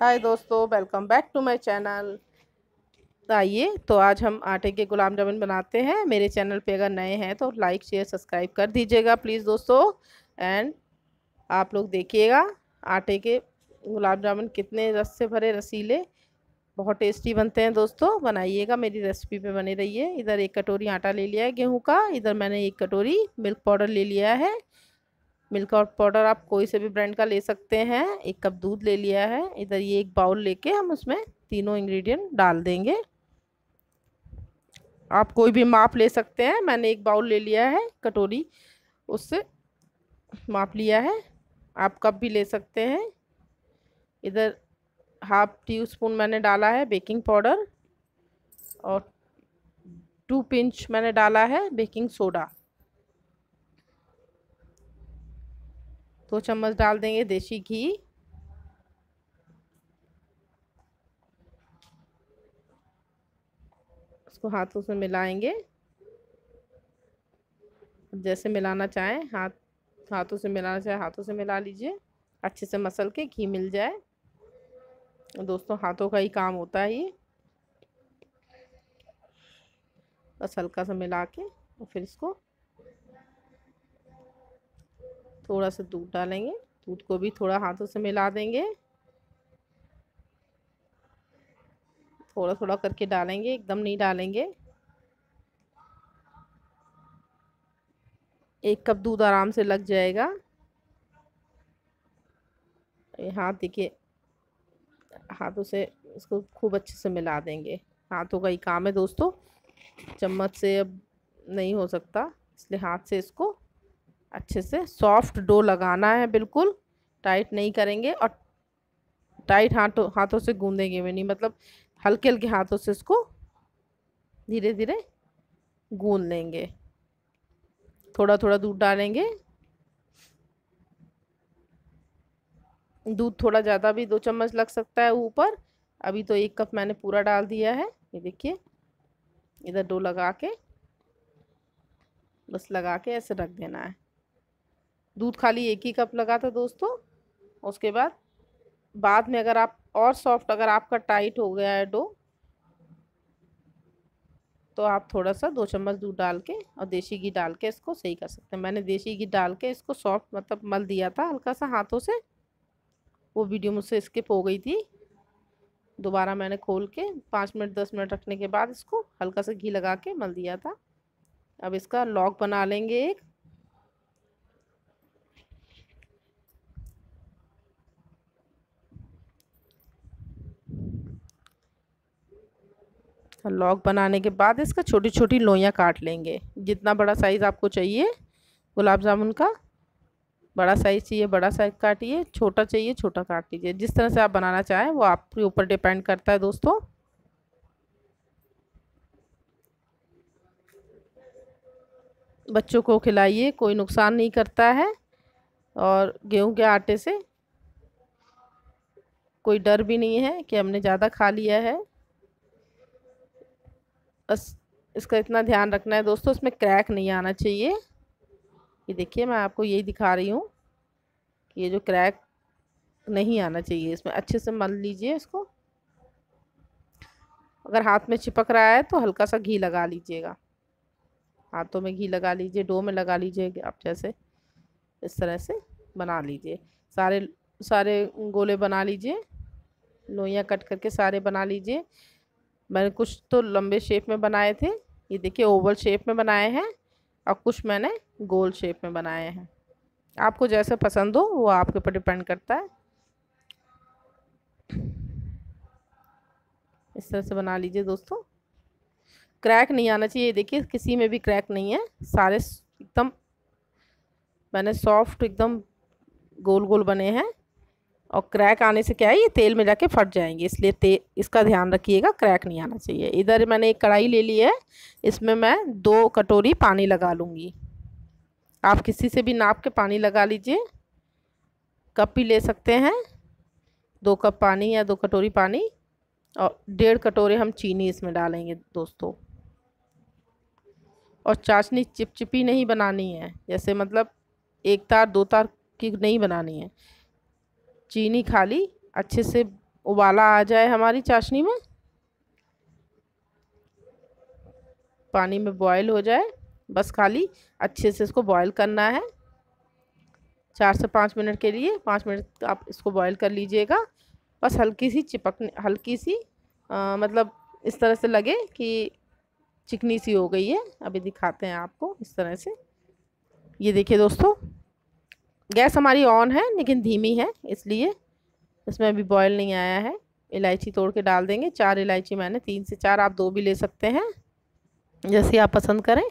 हाय दोस्तों welcome back to my channel आइए तो आज हम आटे के गुलाब जामुन बनाते हैं मेरे चैनल पे अगर नए हैं तो लाइक शेयर सब्सक्राइब कर दीजिएगा प्लीज़ दोस्तों एंड आप लोग देखिएगा आटे के गुलाब जामुन कितने रस से भरे रसीले बहुत टेस्टी बनते हैं दोस्तों बनाइएगा मेरी रेसिपी पे बने रहिए इधर एक कटोरी आटा ले लिया है गेहूँ का इधर मैंने एक कटोरी मिल्क पाउडर ले लिया है मिल्क और पाउडर आप कोई से भी ब्रांड का ले सकते हैं एक कप दूध ले लिया है इधर ये एक बाउल लेके हम उसमें तीनों इंग्रेडिएंट डाल देंगे आप कोई भी माप ले सकते हैं मैंने एक बाउल ले लिया है कटोरी उससे माप लिया है आप कप भी ले सकते हैं इधर हाफ टी स्पून मैंने डाला है बेकिंग पाउडर और टू पिंच मैंने डाला है बेकिंग सोडा दो चम्मच डाल देंगे देसी घी उसको हाथों से मिलाएंगे जैसे मिलाना चाहें हाथ हाथों से मिलाना चाहे हाथों से मिला लीजिए अच्छे से मसल के घी मिल जाए दोस्तों हाथों का ही काम होता है ये बस हल्का सा मिला के और फिर इसको थोड़ा सा दूध डालेंगे दूध को भी थोड़ा हाथों से मिला देंगे थोड़ा थोड़ा करके डालेंगे एकदम नहीं डालेंगे एक कप दूध आराम से लग जाएगा हाथ देखिए हाथों से इसको खूब अच्छे से मिला देंगे हाथों का ही काम है दोस्तों चम्मच से अब नहीं हो सकता इसलिए हाथ से इसको अच्छे से सॉफ्ट डो लगाना है बिल्कुल टाइट नहीं करेंगे और टाइट हाथों हाथों से गूंदेंगे भी नहीं मतलब हल्के हल्के हाथों से इसको धीरे धीरे गूंद लेंगे थोड़ा थोड़ा दूध डालेंगे दूध थोड़ा ज़्यादा भी दो चम्मच लग सकता है ऊपर अभी तो एक कप मैंने पूरा डाल दिया है ये देखिए इधर डो लगा के बस लगा के ऐसे रख देना है दूध खाली एक ही कप लगा था दोस्तों उसके बाद बाद में अगर आप और सॉफ्ट अगर आपका टाइट हो गया है डो तो आप थोड़ा सा दो चम्मच दूध डाल के और देसी घी डाल के इसको सही कर सकते हैं मैंने देसी घी डाल के इसको सॉफ्ट मतलब मल दिया था हल्का सा हाथों से वो वीडियो मुझसे स्किप हो गई थी दोबारा मैंने खोल के पाँच मिनट दस मिनट रखने के बाद इसको हल्का सा घी लगा के मल दिया था अब इसका लॉक बना लेंगे एक इसका लॉक बनाने के बाद इसका छोटी छोटी लोइयाँ काट लेंगे जितना बड़ा साइज़ आपको चाहिए गुलाब जामुन का बड़ा साइज़ चाहिए बड़ा साइज़ काटिए छोटा चाहिए छोटा काट लीजिए जिस तरह से आप बनाना चाहें वो आपके ऊपर डिपेंड करता है दोस्तों बच्चों को खिलाइए कोई नुकसान नहीं करता है और गेहूं के आटे से कोई डर भी नहीं है कि हमने ज़्यादा खा लिया है इसका इतना ध्यान रखना है दोस्तों इसमें क्रैक नहीं आना चाहिए ये देखिए मैं आपको यही दिखा रही हूँ कि ये जो क्रैक नहीं आना चाहिए इसमें अच्छे से मल लीजिए इसको अगर हाथ में चिपक रहा है तो हल्का सा घी लगा लीजिएगा हाथों में घी लगा लीजिए डो में लगा लीजिए आप जैसे इस तरह से बना लीजिए सारे सारे गोले बना लीजिए लोइयाँ कट करके सारे बना लीजिए मैंने कुछ तो लंबे शेप में बनाए थे ये देखिए ओवल शेप में बनाए हैं और कुछ मैंने गोल शेप में बनाए हैं आपको जैसे पसंद हो वो आपके ऊपर डिपेंड करता है इस तरह से बना लीजिए दोस्तों क्रैक नहीं आना चाहिए देखिए किसी में भी क्रैक नहीं है सारे एकदम मैंने सॉफ्ट एकदम गोल गोल बने हैं और क्रैक आने से क्या है ये तेल में जाके फट जाएंगे इसलिए ते इसका ध्यान रखिएगा क्रैक नहीं आना चाहिए इधर मैंने एक कढ़ाई ले ली है इसमें मैं दो कटोरी पानी लगा लूँगी आप किसी से भी नाप के पानी लगा लीजिए कप भी ले सकते हैं दो कप पानी या दो कटोरी पानी और डेढ़ कटोरे हम चीनी इसमें डालेंगे दोस्तों और चाशनी चिपचिपी नहीं बनानी है जैसे मतलब एक तार दो तार की नहीं बनानी है चीनी खाली अच्छे से उबाला आ जाए हमारी चाशनी में पानी में बॉयल हो जाए बस खाली अच्छे से इसको बॉयल करना है चार से पाँच मिनट के लिए पाँच मिनट आप इसको बॉयल कर लीजिएगा बस हल्की सी चिपकने हल्की सी आ, मतलब इस तरह से लगे कि चिकनी सी हो गई है अभी दिखाते हैं आपको इस तरह से ये देखिए दोस्तों गैस हमारी ऑन है लेकिन धीमी है इसलिए इसमें अभी बॉयल नहीं आया है इलायची तोड़ के डाल देंगे चार इलायची मैंने तीन से चार आप दो भी ले सकते हैं जैसे आप पसंद करें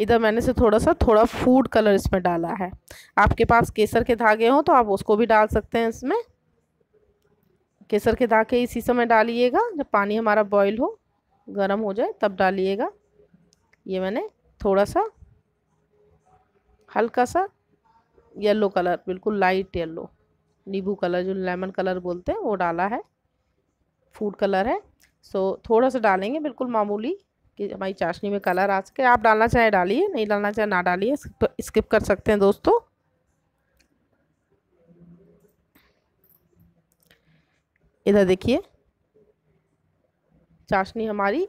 इधर मैंने से थोड़ा सा थोड़ा फूड कलर इसमें डाला है आपके पास केसर के धागे हों तो आप उसको भी डाल सकते हैं इसमें केसर के धागे इसी समय डालिएगा जब पानी हमारा बॉयल हो गर्म हो जाए तब डालिएगा ये मैंने थोड़ा सा हल्का सा येलो कलर बिल्कुल लाइट येलो नींबू कलर जो लेमन कलर बोलते हैं वो डाला है फूड कलर है सो so, थोड़ा सा डालेंगे बिल्कुल मामूली कि हमारी चाशनी में कलर आ सके आप डालना चाहे डालिए नहीं डालना चाहे ना डालिए स्किप कर सकते हैं दोस्तों इधर देखिए चाशनी हमारी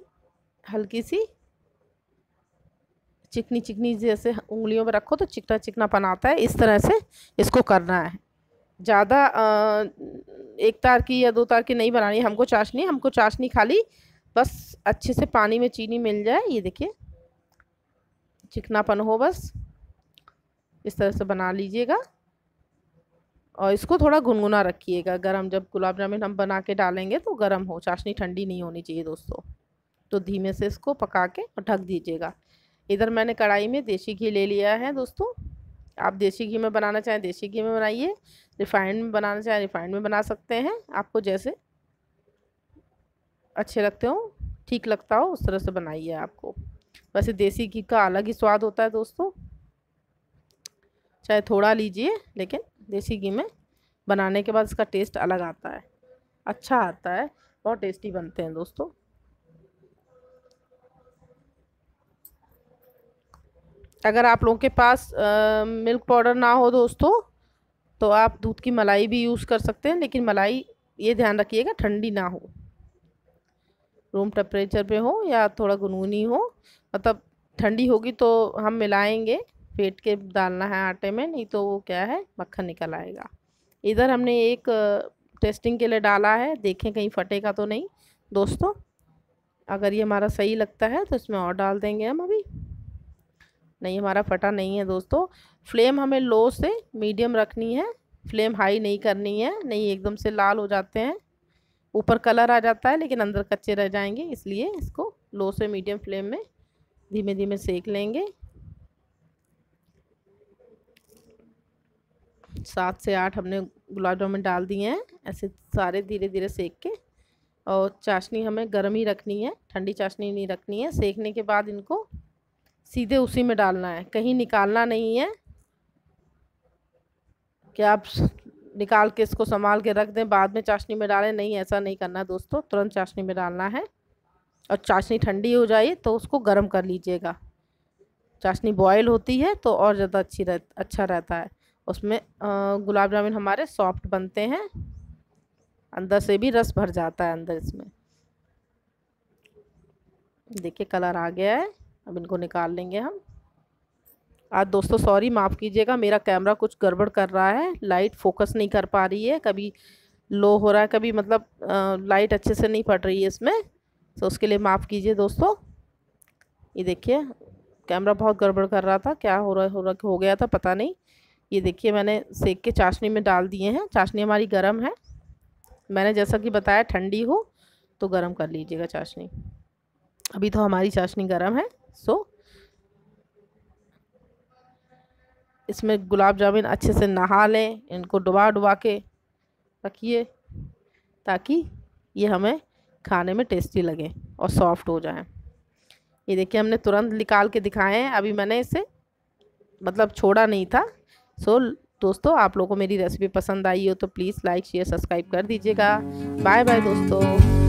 हल्की सी चिकनी चिकनी जैसे उंगलियों में रखो तो चिकना चिकना आता है इस तरह से इसको करना है ज़्यादा एक तार की या दो तार की नहीं बनानी हमको चाशनी हमको चाशनी खाली बस अच्छे से पानी में चीनी मिल जाए ये देखिए चिकनापन हो बस इस तरह से बना लीजिएगा और इसको थोड़ा गुनगुना रखिएगा गरम जब गुलाब जामुन हम बना के डालेंगे तो गरम हो चाशनी ठंडी नहीं होनी चाहिए दोस्तों तो धीमे से इसको पका के ढक दीजिएगा इधर मैंने कढ़ाई में देसी घी ले लिया है दोस्तों आप देसी घी में बनाना चाहें देसी घी में बनाइए रिफाइंड में बनाना चाहें रिफाइंड में बना सकते हैं आपको जैसे अच्छे लगते हो ठीक लगता हो उस तरह से बनाइए आपको वैसे देसी घी का अलग ही स्वाद होता है दोस्तों चाहे थोड़ा लीजिए लेकिन देसी घी में बनाने के बाद इसका टेस्ट अलग आता है अच्छा आता है बहुत टेस्टी बनते हैं दोस्तों अगर आप लोगों के पास आ, मिल्क पाउडर ना हो दोस्तों तो आप दूध की मलाई भी यूज़ कर सकते हैं लेकिन मलाई ये ध्यान रखिएगा ठंडी ना हो रूम टेम्परेचर पे हो या थोड़ा गुनगुनी हो मतलब ठंडी होगी तो हम मिलाएंगे पेट के डालना है आटे में नहीं तो वो क्या है मक्खन निकल आएगा इधर हमने एक टेस्टिंग के लिए डाला है देखें कहीं फटेगा तो नहीं दोस्तों अगर ये हमारा सही लगता है तो इसमें और डाल देंगे हम अभी नहीं हमारा फटा नहीं है दोस्तों फ्लेम हमें लो से मीडियम रखनी है फ्लेम हाई नहीं करनी है नहीं एकदम से लाल हो जाते हैं ऊपर कलर आ जाता है लेकिन अंदर कच्चे रह जाएंगे इसलिए इसको लो से मीडियम फ्लेम में धीमे धीमे सेक लेंगे सात से आठ हमने गुलाब जामुन डाल दिए हैं ऐसे सारे धीरे धीरे सेक के और चाशनी हमें गर्म ही रखनी है ठंडी चाशनी नहीं रखनी है सेकने के बाद इनको सीधे उसी में डालना है कहीं निकालना नहीं है कि आप निकाल के इसको संभाल के रख दें बाद में चाशनी में डालें नहीं ऐसा नहीं करना दोस्तों तुरंत चाशनी में डालना है और चाशनी ठंडी हो जाए तो उसको गर्म कर लीजिएगा चाशनी बॉयल होती है तो और ज़्यादा अच्छी रह अच्छा रहता है उसमें गुलाब जामुन हमारे सॉफ्ट बनते हैं अंदर से भी रस भर जाता है अंदर इसमें देखिए कलर आ गया है अब इनको निकाल लेंगे हम आज दोस्तों सॉरी माफ़ कीजिएगा मेरा कैमरा कुछ गड़बड़ कर रहा है लाइट फोकस नहीं कर पा रही है कभी लो हो रहा है कभी मतलब आ, लाइट अच्छे से नहीं पड़ रही है इसमें तो उसके लिए माफ़ कीजिए दोस्तों ये देखिए कैमरा बहुत गड़बड़ कर रहा था क्या हो रहा हो रहा हो गया था पता नहीं ये देखिए मैंने सेक के चाशनी में डाल दिए हैं चाशनी हमारी गर्म है मैंने जैसा कि बताया ठंडी हो तो गर्म कर लीजिएगा चाशनी अभी तो हमारी चाशनी गर्म है सो इसमें गुलाब जामुन अच्छे से नहा लें इनको डुबा डुबा के रखिए ताकि ये हमें खाने में टेस्टी लगे और सॉफ्ट हो जाए ये देखिए हमने तुरंत निकाल के दिखाए हैं अभी मैंने इसे मतलब छोड़ा नहीं था सो दोस्तों आप लोगों को मेरी रेसिपी पसंद आई हो तो प्लीज़ लाइक शेयर सब्सक्राइब कर दीजिएगा बाय बाय दोस्तों